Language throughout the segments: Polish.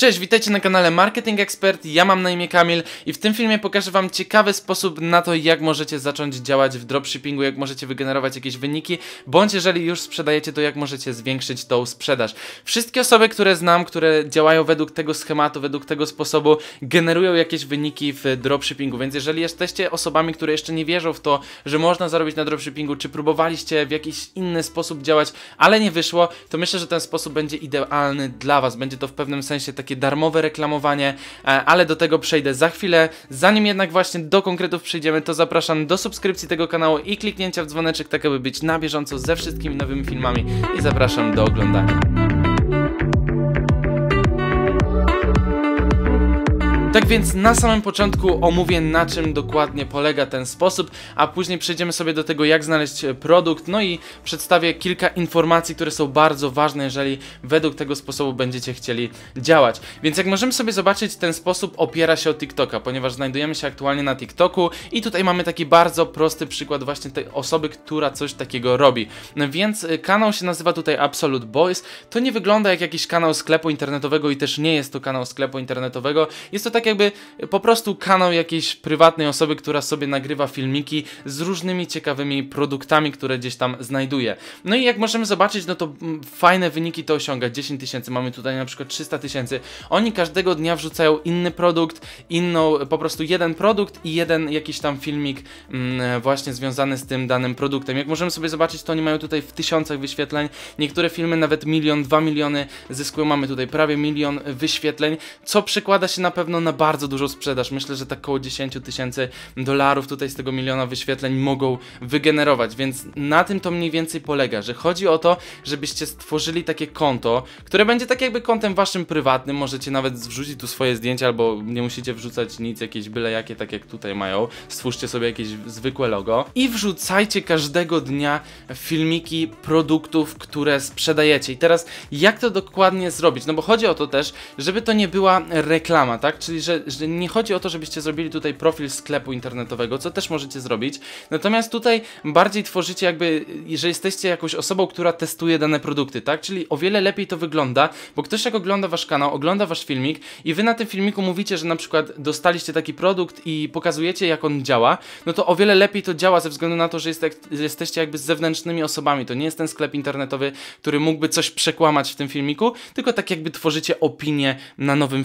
Cześć, witajcie na kanale Marketing Expert, ja mam na imię Kamil i w tym filmie pokażę Wam ciekawy sposób na to, jak możecie zacząć działać w dropshippingu, jak możecie wygenerować jakieś wyniki, bądź jeżeli już sprzedajecie, to jak możecie zwiększyć tą sprzedaż. Wszystkie osoby, które znam, które działają według tego schematu, według tego sposobu, generują jakieś wyniki w dropshippingu, więc jeżeli jesteście osobami, które jeszcze nie wierzą w to, że można zarobić na dropshippingu, czy próbowaliście w jakiś inny sposób działać, ale nie wyszło, to myślę, że ten sposób będzie idealny dla Was, będzie to w pewnym sensie taki takie darmowe reklamowanie, e, ale do tego przejdę za chwilę. Zanim jednak właśnie do konkretów przejdziemy, to zapraszam do subskrypcji tego kanału i kliknięcia w dzwoneczek, tak aby być na bieżąco ze wszystkimi nowymi filmami i zapraszam do oglądania. Tak więc na samym początku omówię na czym dokładnie polega ten sposób, a później przejdziemy sobie do tego jak znaleźć e, produkt, no i przedstawię kilka informacji, które są bardzo ważne, jeżeli według tego sposobu będziecie chcieli działać. Więc jak możemy sobie zobaczyć, ten sposób opiera się o TikToka, ponieważ znajdujemy się aktualnie na TikToku i tutaj mamy taki bardzo prosty przykład właśnie tej osoby, która coś takiego robi. No więc e, kanał się nazywa tutaj Absolute Boys, to nie wygląda jak jakiś kanał sklepu internetowego i też nie jest to kanał sklepu internetowego, jest to taki tak jakby po prostu kanał jakiejś prywatnej osoby, która sobie nagrywa filmiki z różnymi ciekawymi produktami, które gdzieś tam znajduje. No i jak możemy zobaczyć, no to mm, fajne wyniki to osiąga. 10 tysięcy, mamy tutaj na przykład 300 tysięcy. Oni każdego dnia wrzucają inny produkt, inną, po prostu jeden produkt i jeden jakiś tam filmik mm, właśnie związany z tym danym produktem. Jak możemy sobie zobaczyć, to oni mają tutaj w tysiącach wyświetleń. Niektóre filmy nawet milion, dwa miliony zyskują. Mamy tutaj prawie milion wyświetleń, co przekłada się na pewno na na bardzo dużą sprzedaż. Myślę, że tak około 10 tysięcy dolarów tutaj z tego miliona wyświetleń mogą wygenerować, więc na tym to mniej więcej polega, że chodzi o to, żebyście stworzyli takie konto, które będzie tak jakby kontem waszym prywatnym, możecie nawet wrzucić tu swoje zdjęcia albo nie musicie wrzucać nic, jakieś byle jakie, tak jak tutaj mają, stwórzcie sobie jakieś zwykłe logo i wrzucajcie każdego dnia filmiki produktów, które sprzedajecie i teraz jak to dokładnie zrobić, no bo chodzi o to też, żeby to nie była reklama, tak, czyli że, że nie chodzi o to, żebyście zrobili tutaj profil sklepu internetowego, co też możecie zrobić. Natomiast tutaj bardziej tworzycie jakby, że jesteście jakąś osobą, która testuje dane produkty, tak? Czyli o wiele lepiej to wygląda, bo ktoś jak ogląda wasz kanał, ogląda wasz filmik i wy na tym filmiku mówicie, że na przykład dostaliście taki produkt i pokazujecie jak on działa, no to o wiele lepiej to działa ze względu na to, że, że jesteście jakby z zewnętrznymi osobami. To nie jest ten sklep internetowy, który mógłby coś przekłamać w tym filmiku, tylko tak jakby tworzycie opinię na nowym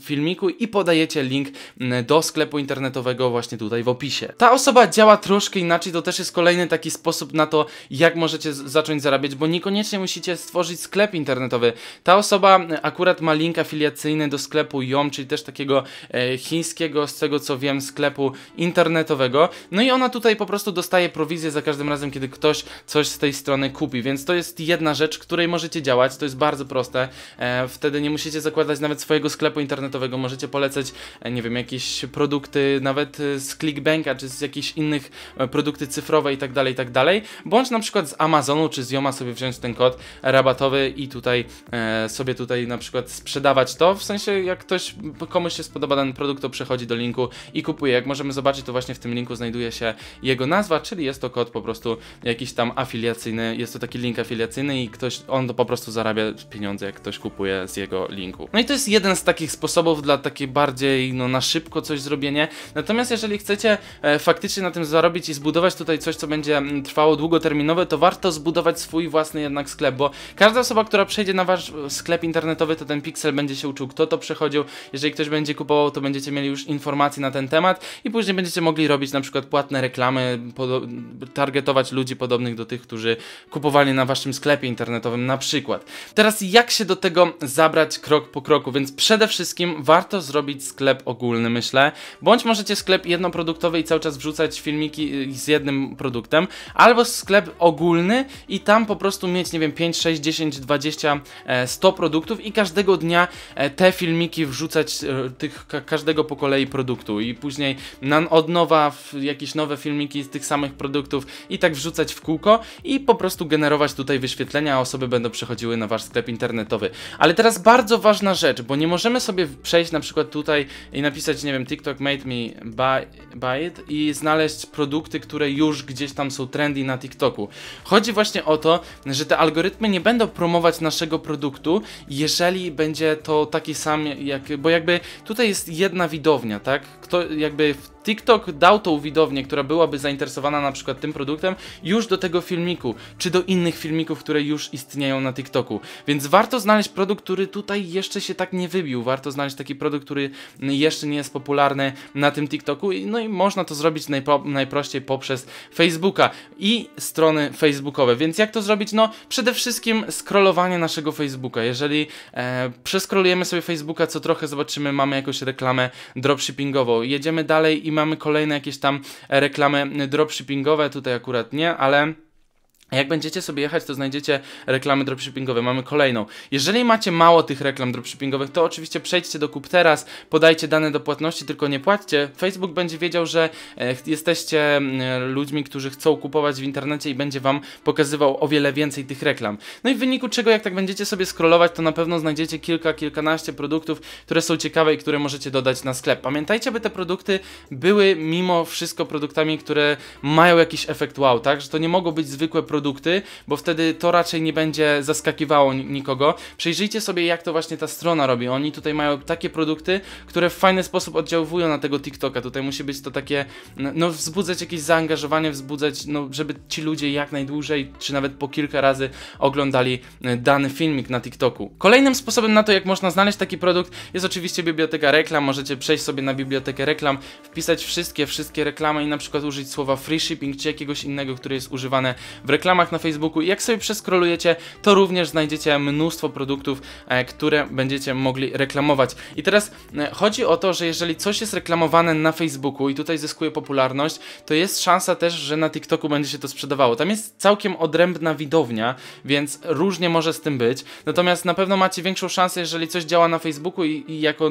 filmiku i podajecie link mm, do sklepu internetowego właśnie tutaj w opisie. Ta osoba działa troszkę inaczej, to też jest kolejny taki sposób na to, jak możecie zacząć zarabiać, bo niekoniecznie musicie stworzyć sklep internetowy. Ta osoba mm, akurat ma link afiliacyjny do sklepu Yom, czyli też takiego e, chińskiego, z tego co wiem, sklepu internetowego. No i ona tutaj po prostu dostaje prowizję za każdym razem, kiedy ktoś coś z tej strony kupi, więc to jest jedna rzecz, której możecie działać, to jest bardzo proste. E, wtedy nie musicie zakładać nawet swojego sklepu internetowego, możecie polegać polecać, e, nie wiem, jakieś produkty nawet e, z Clickbanka, czy z jakichś innych e, produkty cyfrowe tak, tak dalej bądź na przykład z Amazonu, czy z Yoma sobie wziąć ten kod rabatowy i tutaj e, sobie tutaj na przykład sprzedawać to, w sensie jak ktoś, komuś się spodoba ten produkt, to przechodzi do linku i kupuje. Jak możemy zobaczyć, to właśnie w tym linku znajduje się jego nazwa, czyli jest to kod po prostu jakiś tam afiliacyjny, jest to taki link afiliacyjny i ktoś, on to po prostu zarabia pieniądze, jak ktoś kupuje z jego linku. No i to jest jeden z takich sposobów dla takiej bardziej no, na szybko coś zrobienie. Natomiast jeżeli chcecie e, faktycznie na tym zarobić i zbudować tutaj coś, co będzie mm, trwało długoterminowe, to warto zbudować swój własny jednak sklep, bo każda osoba, która przejdzie na wasz e, sklep internetowy, to ten piksel będzie się uczył, kto to przechodził. Jeżeli ktoś będzie kupował, to będziecie mieli już informacje na ten temat i później będziecie mogli robić na przykład płatne reklamy, targetować ludzi podobnych do tych, którzy kupowali na waszym sklepie internetowym na przykład. Teraz jak się do tego zabrać krok po kroku? Więc przede wszystkim warto zrobić sklep ogólny, myślę. Bądź możecie sklep jednoproduktowy i cały czas wrzucać filmiki y, z jednym produktem, albo sklep ogólny i tam po prostu mieć, nie wiem, 5, 6, 10, 20, 100 produktów i każdego dnia e, te filmiki wrzucać e, tych każdego po kolei produktu i później na, od nowa jakieś nowe filmiki z tych samych produktów i tak wrzucać w kółko i po prostu generować tutaj wyświetlenia, a osoby będą przechodziły na wasz sklep internetowy. Ale teraz bardzo ważna rzecz, bo nie możemy sobie przejść na przykład przykład tutaj i napisać, nie wiem, TikTok made me buy, buy it i znaleźć produkty, które już gdzieś tam są trendy na TikToku. Chodzi właśnie o to, że te algorytmy nie będą promować naszego produktu, jeżeli będzie to taki sam, jak, bo jakby tutaj jest jedna widownia, tak? Kto jakby w TikTok dał tą widownię, która byłaby zainteresowana na przykład tym produktem, już do tego filmiku, czy do innych filmików, które już istnieją na TikToku. Więc warto znaleźć produkt, który tutaj jeszcze się tak nie wybił. Warto znaleźć taki produkt, który jeszcze nie jest popularny na tym TikToku. No i można to zrobić najprościej poprzez Facebooka i strony facebookowe. Więc jak to zrobić? No przede wszystkim scrollowanie naszego Facebooka. Jeżeli e, przeskrolujemy sobie Facebooka, co trochę zobaczymy, mamy jakąś reklamę dropshippingową. Jedziemy dalej i i mamy kolejne jakieś tam reklamy dropshippingowe, tutaj akurat nie, ale jak będziecie sobie jechać, to znajdziecie reklamy dropshippingowe. Mamy kolejną. Jeżeli macie mało tych reklam dropshippingowych, to oczywiście przejdźcie do Kup Teraz, podajcie dane do płatności, tylko nie płaccie. Facebook będzie wiedział, że e, jesteście ludźmi, którzy chcą kupować w internecie i będzie Wam pokazywał o wiele więcej tych reklam. No i w wyniku czego, jak tak będziecie sobie scrollować, to na pewno znajdziecie kilka, kilkanaście produktów, które są ciekawe i które możecie dodać na sklep. Pamiętajcie, by te produkty były mimo wszystko produktami, które mają jakiś efekt wow, tak? Że to nie mogą być zwykłe produkty, produkty, bo wtedy to raczej nie będzie zaskakiwało nikogo. Przyjrzyjcie sobie, jak to właśnie ta strona robi. Oni tutaj mają takie produkty, które w fajny sposób oddziałują na tego TikToka. Tutaj musi być to takie, no, no wzbudzać jakieś zaangażowanie, wzbudzać, no, żeby ci ludzie jak najdłużej, czy nawet po kilka razy oglądali e, dany filmik na TikToku. Kolejnym sposobem na to, jak można znaleźć taki produkt, jest oczywiście biblioteka reklam. Możecie przejść sobie na bibliotekę reklam, wpisać wszystkie, wszystkie reklamy i na przykład użyć słowa free shipping, czy jakiegoś innego, które jest używane w reklamie reklamach na Facebooku. Jak sobie przeskrolujecie, to również znajdziecie mnóstwo produktów, e, które będziecie mogli reklamować. I teraz e, chodzi o to, że jeżeli coś jest reklamowane na Facebooku i tutaj zyskuje popularność, to jest szansa też, że na TikToku będzie się to sprzedawało. Tam jest całkiem odrębna widownia, więc różnie może z tym być. Natomiast na pewno macie większą szansę, jeżeli coś działa na Facebooku i, i jako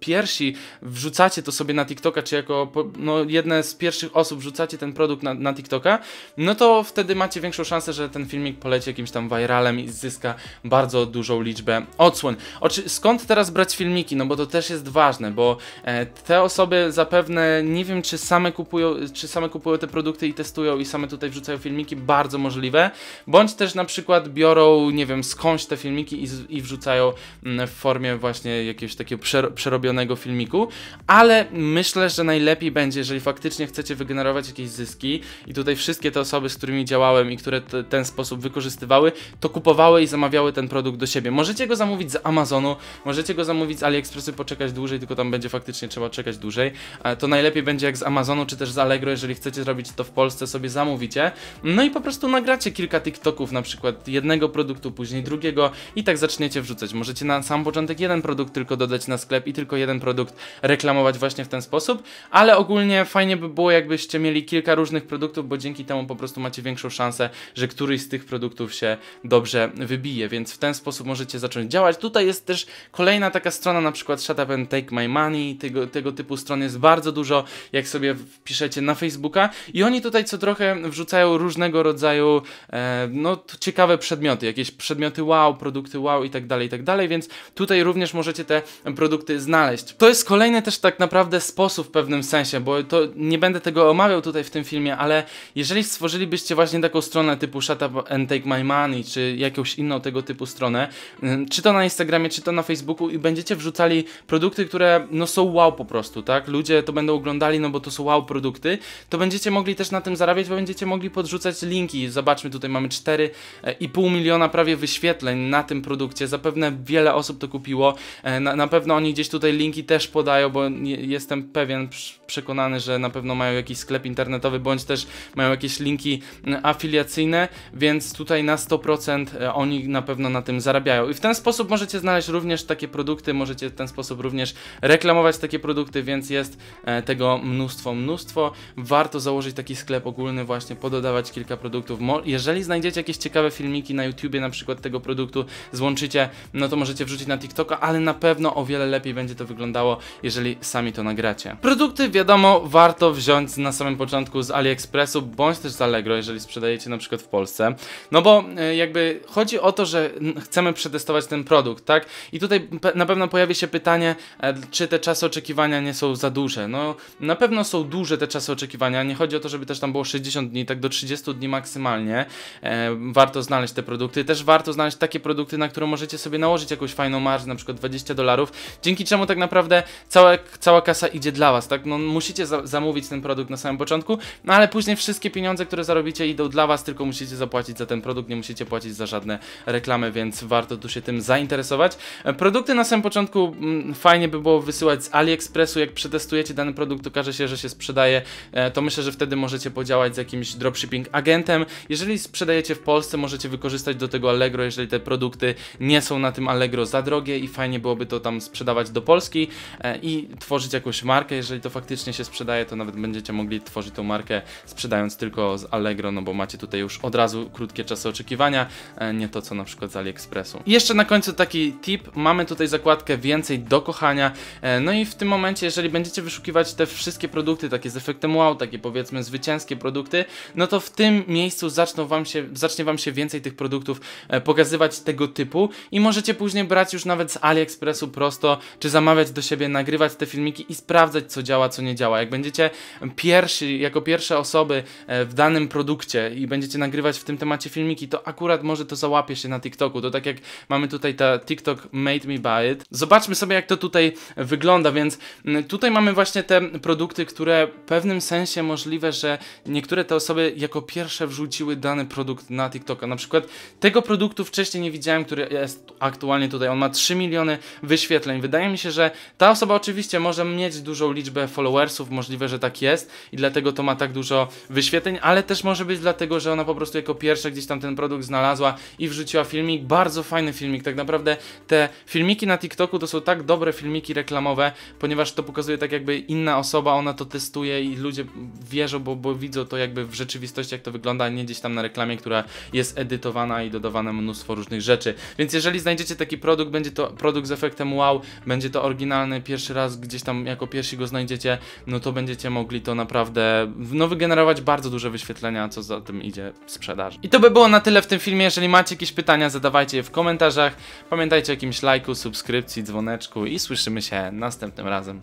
pierwsi wrzucacie to sobie na TikToka, czy jako no, jedne z pierwszych osób wrzucacie ten produkt na, na TikToka, no to wtedy macie większą szansę, że ten filmik poleci jakimś tam viralem i zyska bardzo dużą liczbę odsłon. Oczy, skąd teraz brać filmiki? No bo to też jest ważne, bo e, te osoby zapewne nie wiem, czy same kupują, czy same kupują te produkty i testują i same tutaj wrzucają filmiki, bardzo możliwe, bądź też na przykład biorą, nie wiem, skądś te filmiki i, i wrzucają mm, w formie właśnie jakiegoś takiego przerobienia robionego filmiku, ale myślę, że najlepiej będzie, jeżeli faktycznie chcecie wygenerować jakieś zyski i tutaj wszystkie te osoby, z którymi działałem i które ten sposób wykorzystywały, to kupowały i zamawiały ten produkt do siebie. Możecie go zamówić z Amazonu, możecie go zamówić z AliExpressu, poczekać dłużej, tylko tam będzie faktycznie trzeba czekać dłużej. To najlepiej będzie jak z Amazonu czy też z Allegro, jeżeli chcecie zrobić to w Polsce, sobie zamówicie. No i po prostu nagracie kilka TikToków, na przykład jednego produktu, później drugiego i tak zaczniecie wrzucać. Możecie na sam początek jeden produkt tylko dodać na sklep i tylko tylko jeden produkt reklamować właśnie w ten sposób, ale ogólnie fajnie by było, jakbyście mieli kilka różnych produktów, bo dzięki temu po prostu macie większą szansę, że któryś z tych produktów się dobrze wybije, więc w ten sposób możecie zacząć działać. Tutaj jest też kolejna taka strona, na przykład Shut Up and Take My Money, tego, tego typu stron jest bardzo dużo, jak sobie wpiszecie na Facebooka i oni tutaj co trochę wrzucają różnego rodzaju e, no, ciekawe przedmioty, jakieś przedmioty wow, produkty wow i tak dalej, i tak dalej, więc tutaj również możecie te produkty znaleźć znaleźć. To jest kolejny też tak naprawdę sposób w pewnym sensie, bo to nie będę tego omawiał tutaj w tym filmie, ale jeżeli stworzylibyście właśnie taką stronę typu Shut Up and Take My Money, czy jakąś inną tego typu stronę, mm, czy to na Instagramie, czy to na Facebooku i będziecie wrzucali produkty, które no są wow po prostu, tak? Ludzie to będą oglądali, no bo to są wow produkty, to będziecie mogli też na tym zarabiać, bo będziecie mogli podrzucać linki. Zobaczmy, tutaj mamy 4,5 e, miliona prawie wyświetleń na tym produkcie. Zapewne wiele osób to kupiło. E, na, na pewno oni gdzieś tutaj tutaj linki też podają, bo nie, jestem pewien, przekonany, że na pewno mają jakiś sklep internetowy, bądź też mają jakieś linki mm, afiliacyjne, więc tutaj na 100% e, oni na pewno na tym zarabiają. I w ten sposób możecie znaleźć również takie produkty, możecie w ten sposób również reklamować takie produkty, więc jest e, tego mnóstwo, mnóstwo. Warto założyć taki sklep ogólny, właśnie pododawać kilka produktów. Jeżeli znajdziecie jakieś ciekawe filmiki na YouTubie, na przykład tego produktu, złączycie, no to możecie wrzucić na TikToka, ale na pewno o wiele lepiej będzie będzie to wyglądało, jeżeli sami to nagracie. Produkty wiadomo warto wziąć na samym początku z AliExpressu bądź też z Allegro, jeżeli sprzedajecie na przykład w Polsce. No bo e, jakby chodzi o to, że chcemy przetestować ten produkt, tak? I tutaj na pewno pojawi się pytanie, e, czy te czasy oczekiwania nie są za duże. No na pewno są duże te czasy oczekiwania, nie chodzi o to, żeby też tam było 60 dni, tak do 30 dni maksymalnie. E, warto znaleźć te produkty, też warto znaleźć takie produkty, na które możecie sobie nałożyć jakąś fajną marżę, na przykład 20 dolarów, dzięki czemu czemu tak naprawdę cała, cała kasa idzie dla was, tak? No, musicie za zamówić ten produkt na samym początku, no ale później wszystkie pieniądze, które zarobicie idą dla was, tylko musicie zapłacić za ten produkt, nie musicie płacić za żadne reklamy, więc warto tu się tym zainteresować. E, produkty na samym początku m, mm, fajnie by było wysyłać z AliExpressu, jak przetestujecie dany produkt, okaże się, że się sprzedaje, e, to myślę, że wtedy możecie podziałać z jakimś dropshipping agentem. Jeżeli sprzedajecie w Polsce, możecie wykorzystać do tego Allegro, jeżeli te produkty nie są na tym Allegro za drogie i fajnie byłoby to tam sprzedawać do Polski e, i tworzyć jakąś markę. Jeżeli to faktycznie się sprzedaje, to nawet będziecie mogli tworzyć tą markę sprzedając tylko z Allegro, no bo macie tutaj już od razu krótkie czasy oczekiwania, e, nie to co na przykład z AliExpressu. I jeszcze na końcu taki tip, mamy tutaj zakładkę więcej do kochania, e, no i w tym momencie, jeżeli będziecie wyszukiwać te wszystkie produkty, takie z efektem wow, takie powiedzmy zwycięskie produkty, no to w tym miejscu zaczną wam się, zacznie Wam się więcej tych produktów pokazywać tego typu i możecie później brać już nawet z AliExpressu prosto, czy za zamawiać do siebie, nagrywać te filmiki i sprawdzać, co działa, co nie działa. Jak będziecie pierwsi, jako pierwsze osoby e, w danym produkcie i będziecie nagrywać w tym temacie filmiki, to akurat może to załapie się na TikToku. To tak jak mamy tutaj ta TikTok Made Me Buy It. Zobaczmy sobie, jak to tutaj wygląda, więc mm, tutaj mamy właśnie te produkty, które w pewnym sensie możliwe, że niektóre te osoby jako pierwsze wrzuciły dany produkt na TikToka. Na przykład tego produktu wcześniej nie widziałem, który jest aktualnie tutaj. On ma 3 miliony wyświetleń. Wydaje mi się, sensie, że ta osoba oczywiście może mieć dużą liczbę followersów, możliwe, że tak jest i dlatego to ma tak dużo wyświetleń, ale też może być dlatego, że ona po prostu jako pierwsza gdzieś tam ten produkt znalazła i wrzuciła filmik, bardzo fajny filmik, tak naprawdę te filmiki na TikToku to są tak dobre filmiki reklamowe, ponieważ to pokazuje tak jakby inna osoba, ona to testuje i ludzie wierzą, bo, bo widzą to jakby w rzeczywistości, jak to wygląda, a nie gdzieś tam na reklamie, która jest edytowana i dodawane mnóstwo różnych rzeczy. Więc jeżeli znajdziecie taki produkt, będzie to produkt z efektem wow, będzie to oryginalny pierwszy raz gdzieś tam jako pierwsi go znajdziecie, no to będziecie mogli to naprawdę, no wygenerować bardzo duże wyświetlenia, co za tym idzie sprzedaż. I to by było na tyle w tym filmie, jeżeli macie jakieś pytania, zadawajcie je w komentarzach, pamiętajcie o jakimś lajku, subskrypcji, dzwoneczku i słyszymy się następnym razem.